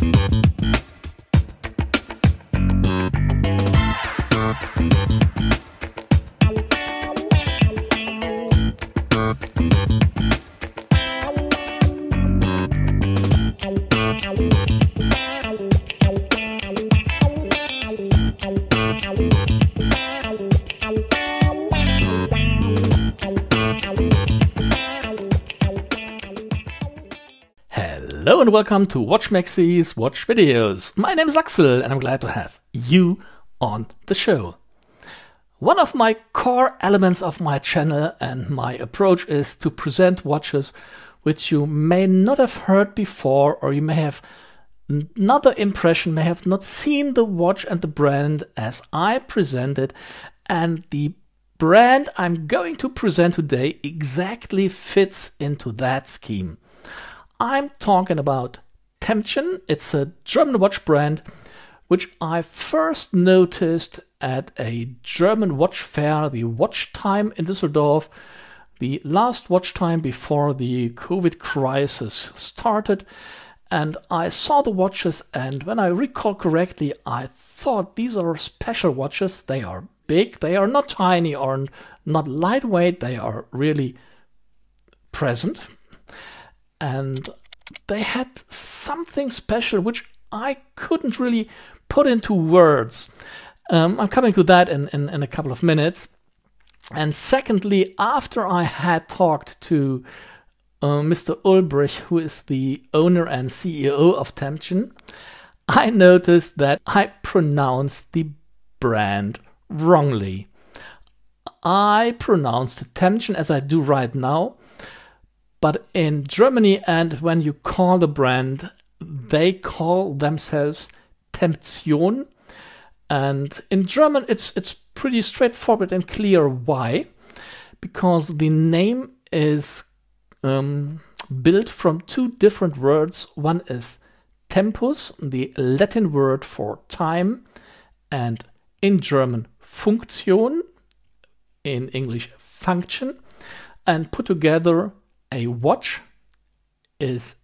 Música Hello and welcome to Watch Maxi's Watch Videos. My name is Axel and I'm glad to have you on the show. One of my core elements of my channel and my approach is to present watches which you may not have heard before or you may have another impression, may have not seen the watch and the brand as I present it and the brand I'm going to present today exactly fits into that scheme. I'm talking about Temption. It's a German watch brand which I first noticed at a German watch fair, the Watch Time in Düsseldorf. The last watch time before the COVID crisis started. And I saw the watches, and when I recall correctly, I thought these are special watches. They are big, they are not tiny or not lightweight, they are really present. And they had something special which I couldn't really put into words. Um, I'm coming to that in, in, in, a couple of minutes. And secondly, after I had talked to uh, Mr. Ulbrich, who is the owner and CEO of Temption, I noticed that I pronounced the brand wrongly. I pronounced Temption as I do right now but in Germany, and when you call the brand, they call themselves Temption. And in German, it's it's pretty straightforward and clear why, because the name is um, built from two different words. One is tempus, the Latin word for time, and in German Funktion, in English function, and put together a watch is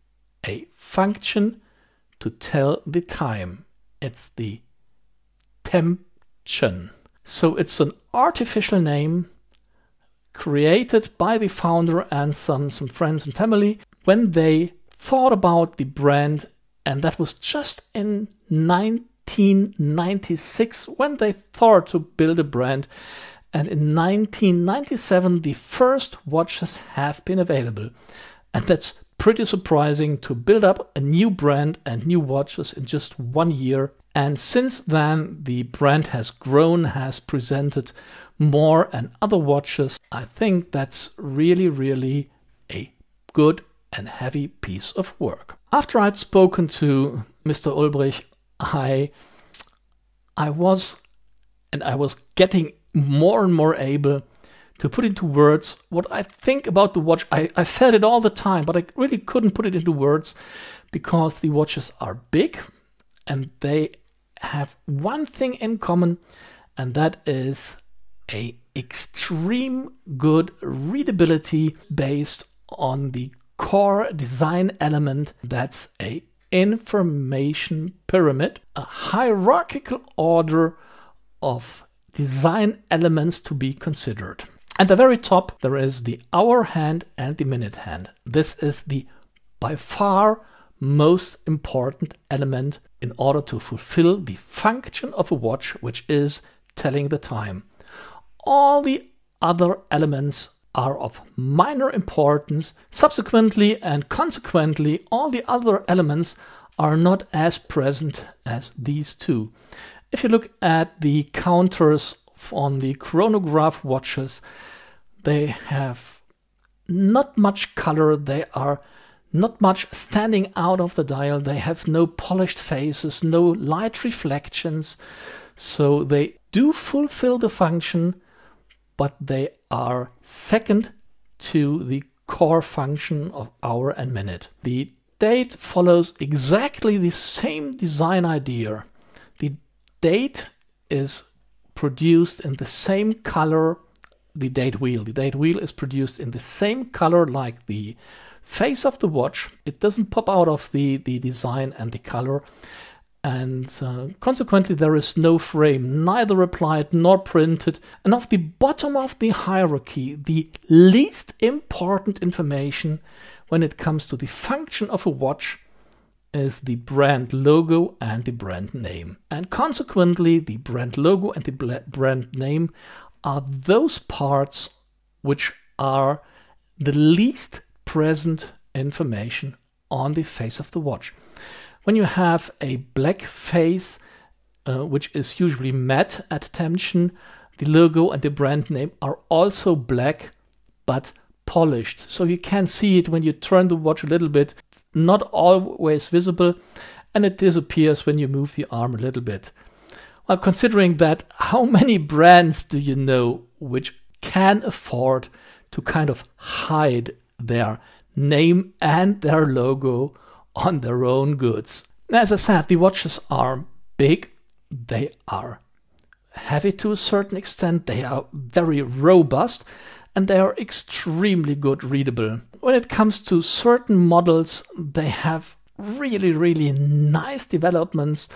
a function to tell the time. It's the temption. So it's an artificial name created by the founder and some, some friends and family when they thought about the brand, and that was just in 1996 when they thought to build a brand and in 1997 the first watches have been available. And that's pretty surprising to build up a new brand and new watches in just one year. And since then, the brand has grown, has presented more and other watches. I think that's really, really a good and heavy piece of work. After I'd spoken to Mr. Ulbrich, I, I was, and I was getting more and more able to put into words what I think about the watch. I, I felt it all the time, but I really couldn't put it into words because the watches are big and they have one thing in common, and that is a extreme good readability based on the core design element that's a information pyramid, a hierarchical order of design elements to be considered. At the very top, there is the hour hand and the minute hand. This is the by far most important element in order to fulfill the function of a watch, which is telling the time. All the other elements are of minor importance. Subsequently and consequently, all the other elements are not as present as these two. If you look at the counters on the chronograph watches, they have not much color, they are not much standing out of the dial, they have no polished faces, no light reflections, so they do fulfill the function, but they are second to the core function of hour and minute. The date follows exactly the same design idea date is produced in the same color the date wheel. The date wheel is produced in the same color like the face of the watch. It doesn't pop out of the, the design and the color. And uh, consequently, there is no frame, neither applied nor printed. And of the bottom of the hierarchy, the least important information when it comes to the function of a watch is the brand logo and the brand name. And consequently, the brand logo and the brand name are those parts which are the least present information on the face of the watch. When you have a black face, uh, which is usually matte at tension, the logo and the brand name are also black but polished. So you can see it when you turn the watch a little bit not always visible, and it disappears when you move the arm a little bit. Well, considering that, how many brands do you know which can afford to kind of hide their name and their logo on their own goods? As I said, the watches are big, they are heavy to a certain extent, they are very robust, and they are extremely good readable when it comes to certain models, they have really, really nice developments.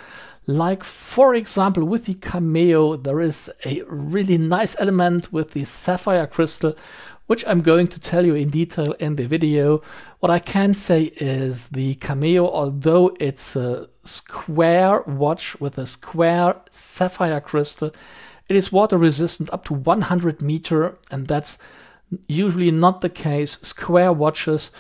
Like, for example, with the Cameo, there is a really nice element with the sapphire crystal, which I'm going to tell you in detail in the video. What I can say is the Cameo, although it's a square watch with a square sapphire crystal, it is water resistant up to 100 meter, and that's usually not the case. Square watches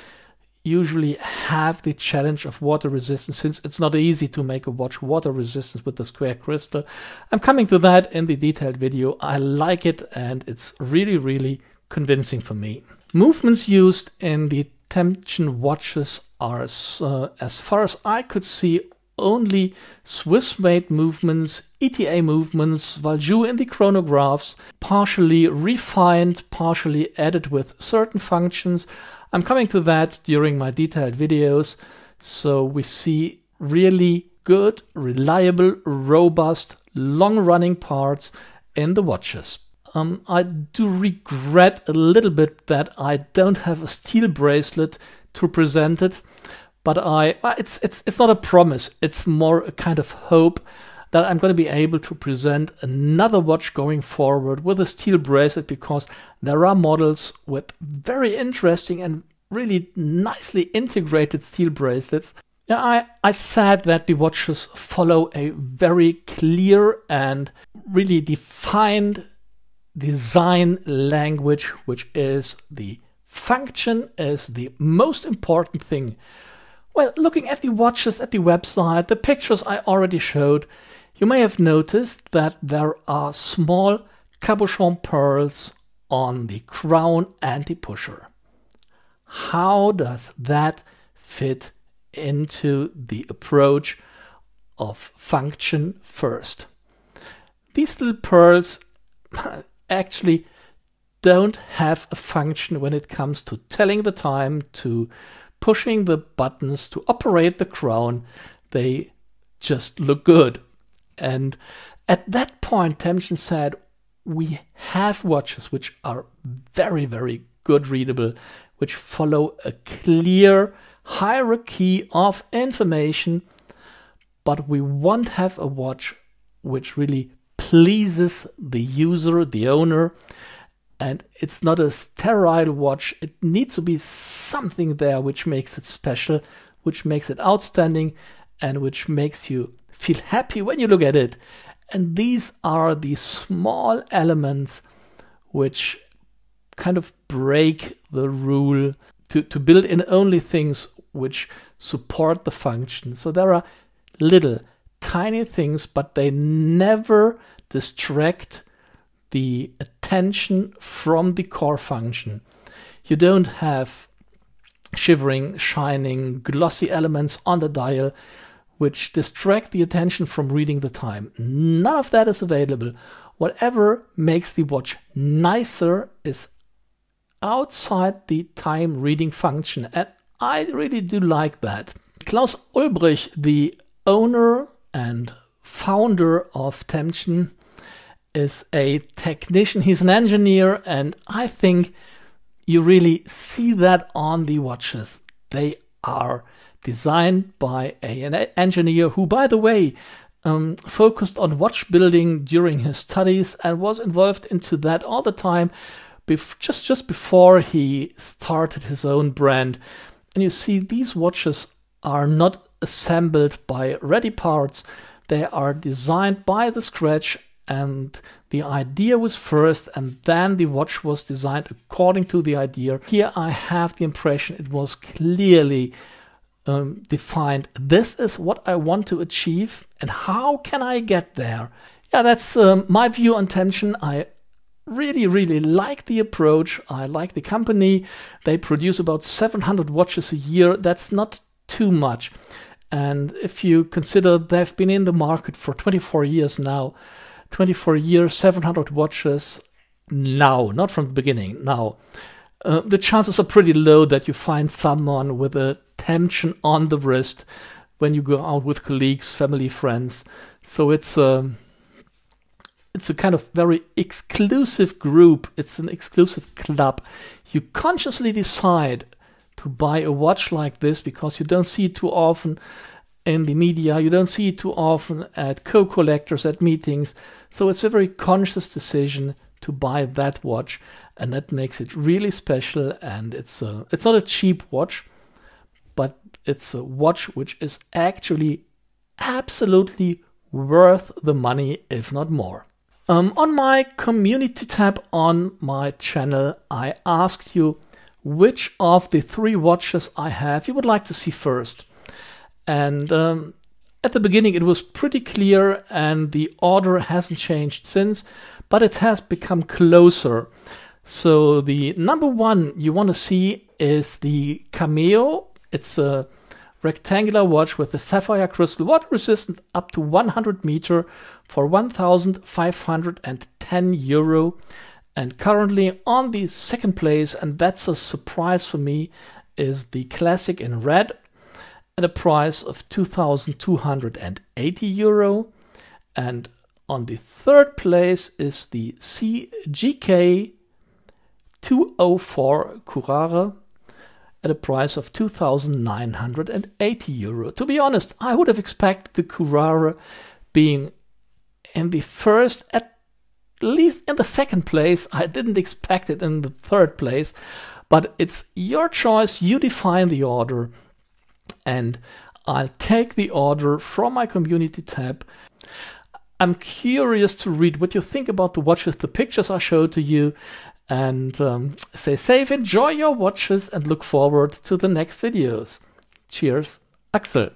usually have the challenge of water resistance since it's not easy to make a watch water resistant with the square crystal. I'm coming to that in the detailed video. I like it and it's really, really convincing for me. Movements used in the tension watches are, uh, as far as I could see, only Swiss made movements, ETA movements, Valjoux in the chronographs, partially refined, partially added with certain functions. I'm coming to that during my detailed videos. So we see really good, reliable, robust, long running parts in the watches. Um, I do regret a little bit that I don't have a steel bracelet to present it but I it's it's it's not a promise. It's more a kind of hope that I'm going to be able to present another watch going forward with a steel bracelet because there are models with very interesting and really nicely integrated steel bracelets. I, I said that the watches follow a very clear and really defined design language, which is the function is the most important thing. Well, looking at the watches at the website, the pictures I already showed, you may have noticed that there are small cabochon pearls on the crown and the pusher. How does that fit into the approach of function first? These little pearls actually don't have a function when it comes to telling the time, to pushing the buttons to operate the crown, they just look good. And at that point, Tension said, We have watches which are very, very good readable, which follow a clear hierarchy of information, but we won't have a watch which really pleases the user, the owner, and it's not a sterile watch. It needs to be something there which makes it special, which makes it outstanding, and which makes you feel happy when you look at it. And these are the small elements which kind of break the rule to, to build in only things which support the function. So there are little, tiny things, but they never distract the attention tension from the core function. You don't have shivering, shining, glossy elements on the dial which distract the attention from reading the time. None of that is available. Whatever makes the watch nicer is outside the time reading function. And I really do like that. Klaus Ulbrich, the owner and founder of Tension, is a technician, he's an engineer, and I think you really see that on the watches. They are designed by a, an engineer who, by the way, um, focused on watch building during his studies and was involved into that all the time, bef- just just before he started his own brand. And you see, these watches are not assembled by ready parts; they are designed by the scratch and the idea was first and then the watch was designed according to the idea here i have the impression it was clearly um, defined this is what i want to achieve and how can i get there yeah that's um, my view on tension i really really like the approach i like the company they produce about 700 watches a year that's not too much and if you consider they've been in the market for 24 years now 24 years, 700 watches now, not from the beginning, now. Uh, the chances are pretty low that you find someone with a tension on the wrist when you go out with colleagues, family, friends. So it's a um, it's a kind of very exclusive group. It's an exclusive club. You consciously decide to buy a watch like this because you don't see it too often, in the media. You don't see it too often at co collectors, at meetings. So it's a very conscious decision to buy that watch, and that makes it really special. And it's, a, uh, it's not a cheap watch, but it's a watch which is actually absolutely worth the money, if not more. Um, on my community tab on my channel, I asked you which of the three watches I have you would like to see first. And um, at the beginning, it was pretty clear, and the order hasn't changed since, but it has become closer. So the number one you want to see is the Cameo. It's a rectangular watch with a sapphire crystal, water resistant up to 100 meter for 1,510 euro. And currently on the second place, and that's a surprise for me, is the classic in red at a price of 2,280 euro. And on the third place is the CGK 204 Curare at a price of 2,980 euro. To be honest, I would have expected the Curare being in the first, at least in the second place. I didn't expect it in the third place, but it's your choice. You define the order and I'll take the order from my community tab. I'm curious to read what you think about the watches, the pictures I showed to you, and um, stay safe, enjoy your watches, and look forward to the next videos. Cheers, Axel.